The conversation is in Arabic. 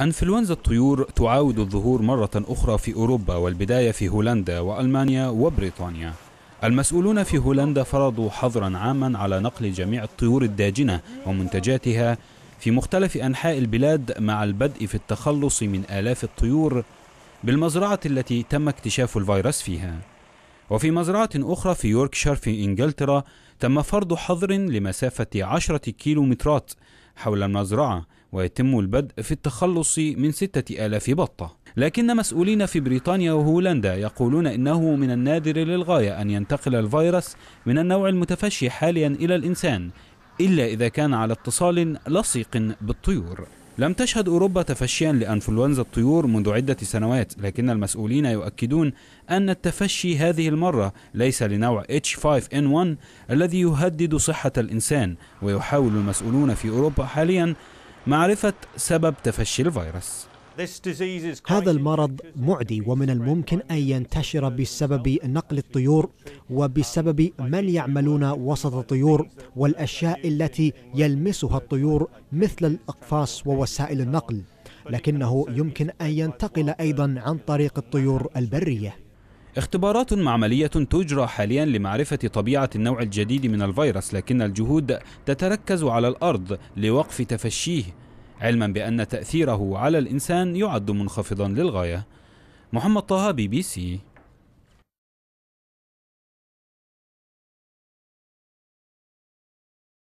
أنفلونزا الطيور تعاود الظهور مرة أخرى في أوروبا والبداية في هولندا وألمانيا وبريطانيا المسؤولون في هولندا فرضوا حظرا عاما على نقل جميع الطيور الداجنة ومنتجاتها في مختلف أنحاء البلاد مع البدء في التخلص من آلاف الطيور بالمزرعة التي تم اكتشاف الفيروس فيها وفي مزرعة أخرى في يوركشير في إنجلترا تم فرض حظر لمسافة عشرة كيلومترات حول المزرعة ويتم البدء في التخلص من 6000 بطة لكن مسؤولين في بريطانيا وهولندا يقولون إنه من النادر للغاية أن ينتقل الفيروس من النوع المتفشي حاليا إلى الإنسان إلا إذا كان على اتصال لصيق بالطيور لم تشهد أوروبا تفشيا لأنفلونزا الطيور منذ عدة سنوات لكن المسؤولين يؤكدون أن التفشي هذه المرة ليس لنوع H5N1 الذي يهدد صحة الإنسان ويحاول المسؤولون في أوروبا حاليا معرفة سبب تفشي الفيروس هذا المرض معدي ومن الممكن أن ينتشر بسبب نقل الطيور وبسبب من يعملون وسط الطيور والأشياء التي يلمسها الطيور مثل الأقفاص ووسائل النقل لكنه يمكن أن ينتقل أيضا عن طريق الطيور البرية اختبارات معملية تجرى حاليا لمعرفة طبيعة النوع الجديد من الفيروس لكن الجهود تتركز على الأرض لوقف تفشيه علما بأن تأثيره على الإنسان يعد منخفضا للغاية محمد طه بي بي سي